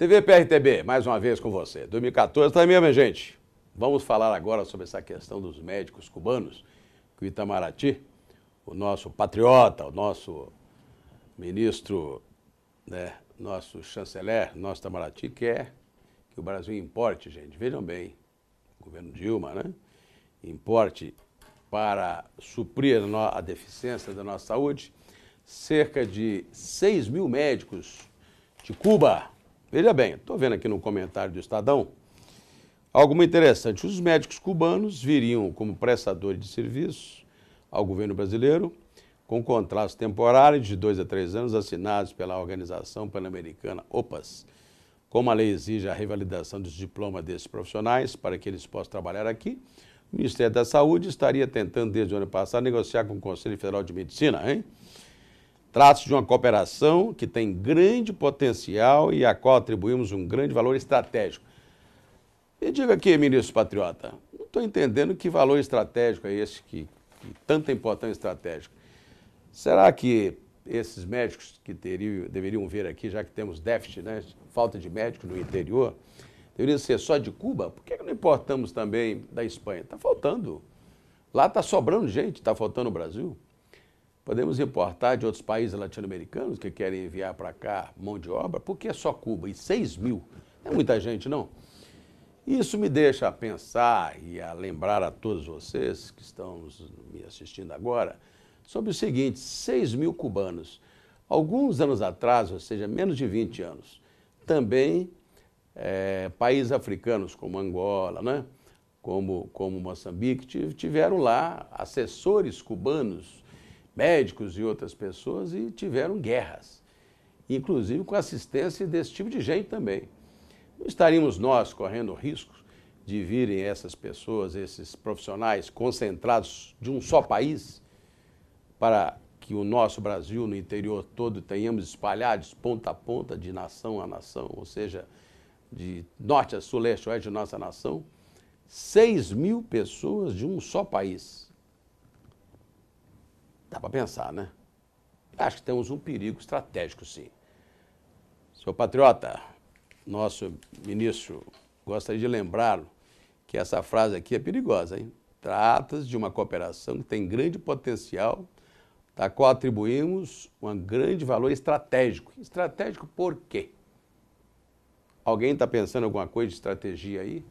TV PRTB, mais uma vez com você. 2014 também, tá minha gente. Vamos falar agora sobre essa questão dos médicos cubanos, que o Itamaraty, o nosso patriota, o nosso ministro, né, nosso chanceler, nosso Itamaraty, quer que o Brasil importe, gente, vejam bem, o governo Dilma, né, importe para suprir a deficiência da nossa saúde cerca de 6 mil médicos de Cuba Veja bem, estou vendo aqui no comentário do Estadão algo muito interessante. Os médicos cubanos viriam como prestadores de serviços ao governo brasileiro com contratos temporários de dois a três anos assinados pela Organização Pan-Americana OPAS. Como a lei exige a revalidação dos diplomas desses profissionais para que eles possam trabalhar aqui, o Ministério da Saúde estaria tentando desde o ano passado negociar com o Conselho Federal de Medicina, hein? Trata-se de uma cooperação que tem grande potencial e à qual atribuímos um grande valor estratégico. Me diga aqui, ministro Patriota, não estou entendendo que valor estratégico é esse que, que tanta importância estratégica. Será que esses médicos que teriam, deveriam vir aqui, já que temos déficit, né, falta de médicos no interior, deveriam ser só de Cuba? Por que não importamos também da Espanha? Está faltando. Lá está sobrando gente, está faltando o Brasil. Podemos importar de outros países latino-americanos que querem enviar para cá mão de obra, porque é só Cuba e 6 mil. É muita gente, não? Isso me deixa a pensar e a lembrar a todos vocês que estão me assistindo agora sobre o seguinte: 6 mil cubanos, alguns anos atrás, ou seja, menos de 20 anos, também é, países africanos como Angola, né? como, como Moçambique, tiveram lá assessores cubanos médicos e outras pessoas e tiveram guerras, inclusive com assistência desse tipo de gente também. Não estaríamos nós correndo riscos de virem essas pessoas, esses profissionais concentrados de um só país, para que o nosso Brasil no interior todo tenhamos espalhados ponta a ponta, de nação a nação, ou seja, de norte a sul, leste a oeste de nossa nação, 6 mil pessoas de um só país. Dá para pensar, né? Acho que temos um perigo estratégico, sim. Senhor Patriota, nosso ministro, gostaria de lembrá-lo que essa frase aqui é perigosa, hein? Trata-se de uma cooperação que tem grande potencial, da qual atribuímos um grande valor estratégico. Estratégico por quê? Alguém está pensando alguma coisa de estratégia aí?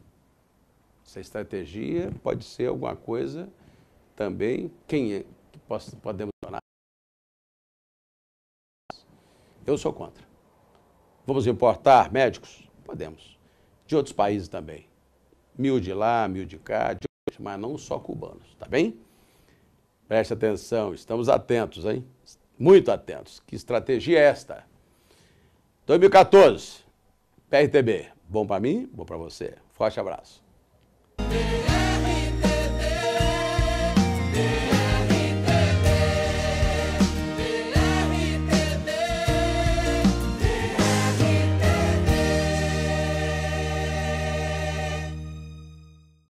Essa estratégia pode ser alguma coisa também. Quem é? podemos tornar. Eu sou contra. Vamos importar médicos? Podemos. De outros países também. Mil de lá, mil de cá, de outros, mas não só cubanos, tá bem? Preste atenção, estamos atentos, hein? Muito atentos. Que estratégia é esta? 2014, PRTB. Bom para mim, bom para você. Forte abraço.